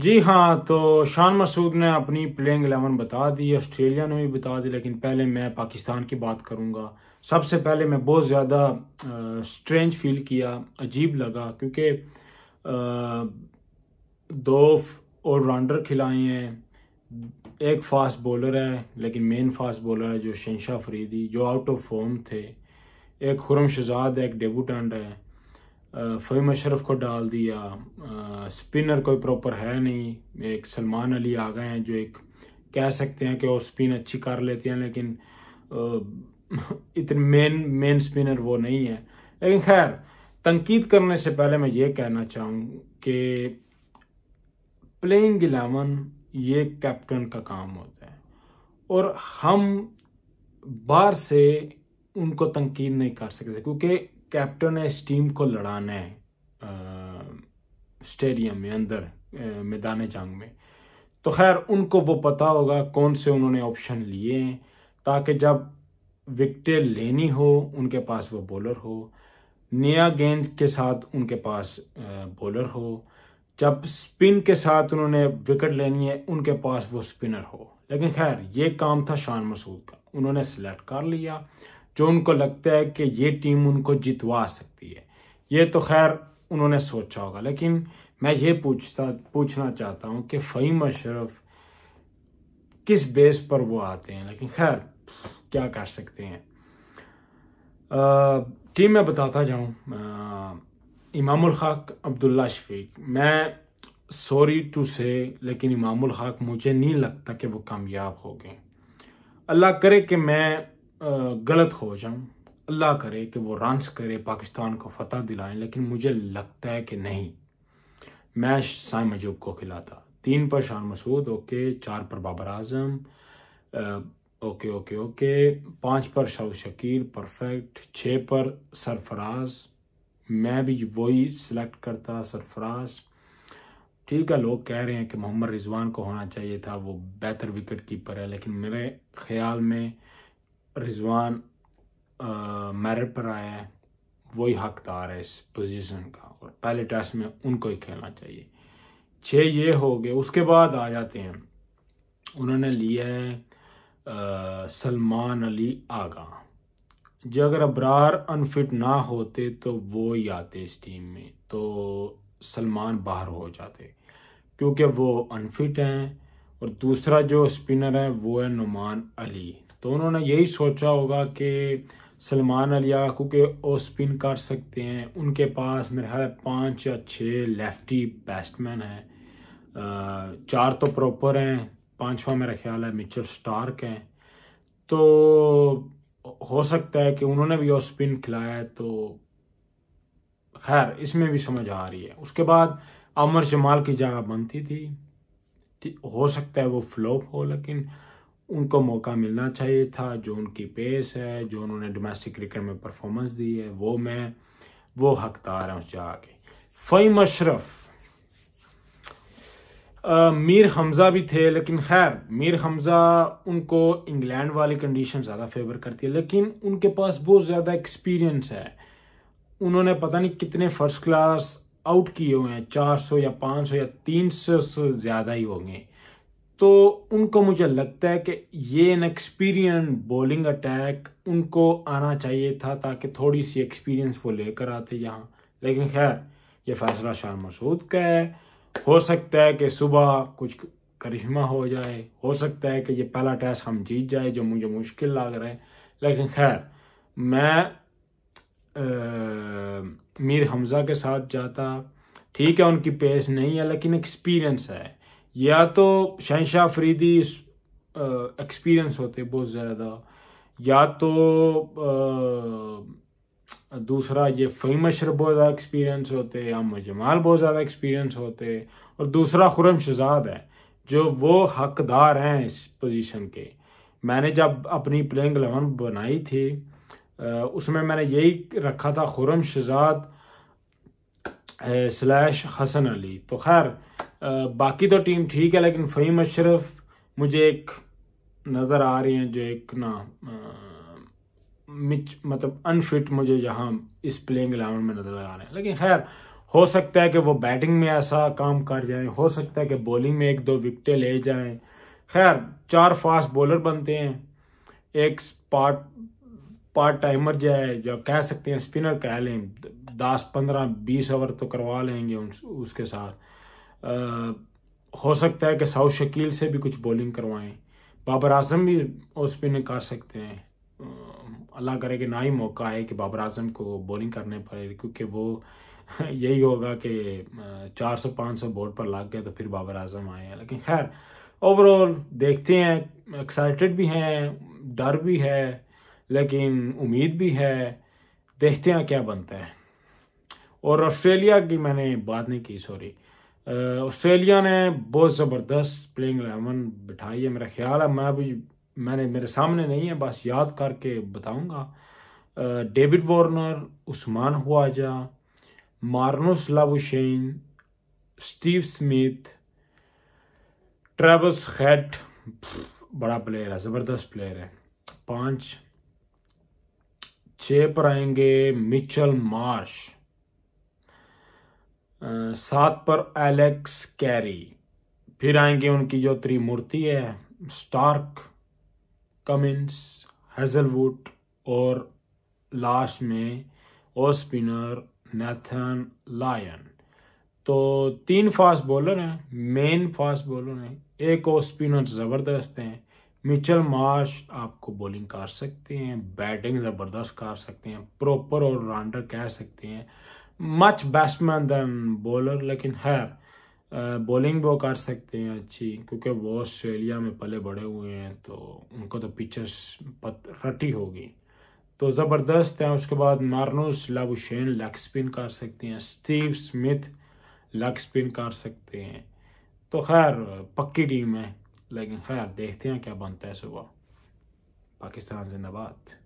जी हाँ तो शान मसूद ने अपनी प्लेइंग एलेवन बता दी ऑस्ट्रेलिया ने भी बता दी लेकिन पहले मैं पाकिस्तान की बात करूँगा सबसे पहले मैं बहुत ज़्यादा स्ट्रेंज फील किया अजीब लगा क्योंकि दो ऑलराउंडर खिलाए हैं एक फास्ट बॉलर है लेकिन मेन फास्ट बॉलर है जो शनशाह फरीदी जो आउट ऑफ फॉर्म थे एक खुरम शहजाद है एक डेबूटेंट है फ़हीम अशरफ को डाल दिया आ, स्पिनर कोई प्रॉपर है नहीं एक सलमान अली आ गए हैं जो एक कह सकते हैं कि और स्पिन अच्छी कर लेते हैं लेकिन इतने मेन मेन स्पिनर वो नहीं है लेकिन खैर तनकीद करने से पहले मैं ये कहना चाहूँ कि प्लेइंग एलेवन ये कैप्टन का काम होता है और हम बाहर से उनको तनकीद नहीं कर सकते क्योंकि कैप्टन है इस टीम को लड़ाना है स्टेडियम में अंदर मैदान जंग में तो खैर उनको वो पता होगा कौन से उन्होंने ऑप्शन लिए हैं ताकि जब विकटें लेनी हो उनके पास वो बॉलर हो नया गेंद के साथ उनके पास बॉलर हो जब स्पिन के साथ उन्होंने विकेट लेनी है उनके पास वो स्पिनर हो लेकिन खैर ये काम था शान मसूद का उन्होंने सेलेक्ट कर लिया जो उनको लगता है कि ये टीम उनको जितवा सकती है ये तो खैर उन्होंने सोचा होगा लेकिन मैं ये पूछता पूछना चाहता हूँ कि फ़हीम अशरफ किस बेस पर वो आते हैं लेकिन खैर क्या कर सकते हैं टीम में बताता जाऊँ इमामुल खाक अब्दुल्ला शफीक मैं सॉरी टू से लेकिन इमामुल खाक मुझे नहीं लगता कि वो कामयाब हो गए अल्लाह करे कि मैं गलत हो जाऊँ अल्लाह करे कि वो रंस करे पाकिस्तान को फतह दिलाएं लेकिन मुझे लगता है कि नहीं मैं शाह मजूब को खिलाता तीन पर शान मसूद ओके चार पर Babar Azam okay okay okay पाँच पर शाह शकील परफेक्ट छः पर सरफराज मैं भी वही सिलेक्ट करता सरफराज ठीक है लोग कह रहे हैं कि मोहम्मद रिजवान को होना चाहिए था वो बेहतर विकेट कीपर है लेकिन मेरे ख्याल में रिजवान मेरिट uh, पर आए हैं वही हकदार है इस पोजीशन का और पहले टेस्ट में उनको ही खेलना चाहिए छः ये हो गए उसके बाद आ जाते हैं उन्होंने लिया है uh, सलमान अली आगा जो अगर अबरार अनफिट ना होते तो वो ही आते इस टीम में तो सलमान बाहर हो जाते क्योंकि वो अनफिट हैं और दूसरा जो स्पिनर है वो है नुमान अली तो उन्होंने यही सोचा होगा कि सलमान अलिया क्योंकि ओ स्पिन कर सकते हैं उनके पास मेरे ख्याल पाँच या छः लेफ्टी बैट्समैन हैं चार तो प्रॉपर हैं पांचवा मेरा ख्याल है मिचर स्टार्क हैं तो हो सकता है कि उन्होंने भी ओ स्पिन खिलाया है तो खैर इसमें भी समझ आ रही है उसके बाद अमर जमाल की जगह बनती थी हो सकता है वो फ्लॉप हो लेकिन उनको मौका मिलना चाहिए था जो उनकी पेस है जो उन्होंने डोमेस्टिक क्रिकेट में परफॉर्मेंस दी है वो मैं वो हकदार हैं उस जगह के फ़हीम अशरफ मीर हमज़ा भी थे लेकिन खैर मीर हमज़ा उनको इंग्लैंड वाली कंडीशन ज़्यादा फेवर करती है लेकिन उनके पास बहुत ज़्यादा एक्सपीरियंस है उन्होंने पता नहीं कितने फर्स्ट क्लास आउट किए हुए हैं चार सौ या पाँच सौ या तीन सौ से ज़्यादा ही होंगे तो उनको मुझे लगता है कि ये इन एक्सपीरियंस बॉलिंग अटैक उनको आना चाहिए था ताकि थोड़ी सी एक्सपीरियंस वो लेकर आते यहाँ लेकिन खैर ये फैसला शाह मसूद का है हो सकता है कि सुबह कुछ करिश्मा हो जाए हो सकता है कि ये पहला टेस्ट हम जीत जाए जो मुझे मुश्किल लग रहा है लेकिन खैर मैं आ, मीर हमज़ा के साथ जाता ठीक है उनकी पेस नहीं है लेकिन एक्सपीरियंस है या तो शहशाह फरीदी एक्सपीरियंस होते बहुत ज़्यादा या तो आ, दूसरा ये फ़हीम अशरफ़ बहुत ज़्यादा एक्सपीरियंस होते या जमाल बहुत ज़्यादा एक्सपीरियंस होते और दूसरा खुरम शहजाद है जो वो हकदार हैं इस पोजीशन के मैंने जब अपनी प्लेइंग एलेवन बनाई थी उसमें मैंने यही रखा था खुरम शहजाद स्लैश हसन अली तो खैर बाकी तो टीम ठीक है लेकिन फ़हीम अशरफ मुझे एक नज़र आ रही हैं जो एक ना मिच मतलब अनफिट मुझे यहाँ इस प्लेइंग एलेवन में नज़र आ रहे हैं लेकिन खैर हो सकता है कि वो बैटिंग में ऐसा काम कर जाएं हो सकता है कि बॉलिंग में एक दो विकटें ले जाएं खैर चार फास्ट बॉलर बनते हैं एक पार्ट पार्ट टाइमर जो है जो कह सकते हैं स्पिनर कह लें दस पंद्रह बीस ओवर तो करवा लेंगे उन, उसके साथ हो सकता है कि साउथ शकील से भी कुछ बॉलिंग करवाएं बाबर आजम भी स्पिन कर सकते हैं अल्लाह करे कि ना ही मौका है कि बाबर आजम को बॉलिंग करने पड़े क्योंकि वो यही होगा कि 400 सौ बोर्ड पर लग गए तो फिर बाबर आजम आए हैं लेकिन खैर ओवरऑल देखते हैं एक्साइटेड भी हैं डर भी है लेकिन उम्मीद भी है देखते हैं क्या बनता है और ऑस्ट्रेलिया की मैंने बात नहीं की सॉरी ऑस्ट्रेलिया ने बहुत ज़बरदस्त प्लेइंग एलेवन बिठाई है मेरा ख्याल है मैं अभी मैंने मेरे सामने नहीं है बस याद करके बताऊंगा David Warner Usman Khawaja Marnus Labuschagne Steve Smith Travis Head बड़ा प्लेयर है ज़बरदस्त प्लेयर है पाँच छः पर आएंगे मिचल मार्श सात पर एलेक्स कैरी फिर आएंगे उनकी जो त्रिमूर्ति है स्टार्क कमिंस हेजलवुड और लास्ट में ओस्पिनर नेथन लायन तो तीन फास्ट बॉलर हैं मेन फास्ट बॉलर हैं एक ओ स्पिनर ज़बरदस्त हैं मिचल मार्श आपको बॉलिंग कर सकते हैं बैटिंग ज़बरदस्त कर सकते हैं प्रॉपर ऑलराउंडर कह सकते हैं मच बैट्समैन दैन बॉलर लेकिन खैर बॉलिंग भी वो कर सकते हैं अच्छी क्योंकि वो ऑस्ट्रेलिया में पले बड़े हुए हैं तो उनको तो पत रटी होगी तो ज़बरदस्त हैं उसके बाद मार्नोस लाबुशेन लेग स्पिन कर सकते हैं स्टीव स्मिथ लेग स्पिन कर सकते हैं तो खैर पक्की टीम है लेकिन खैर देखते हैं क्या बनता है सुबह पाकिस्तान जिंदाबाद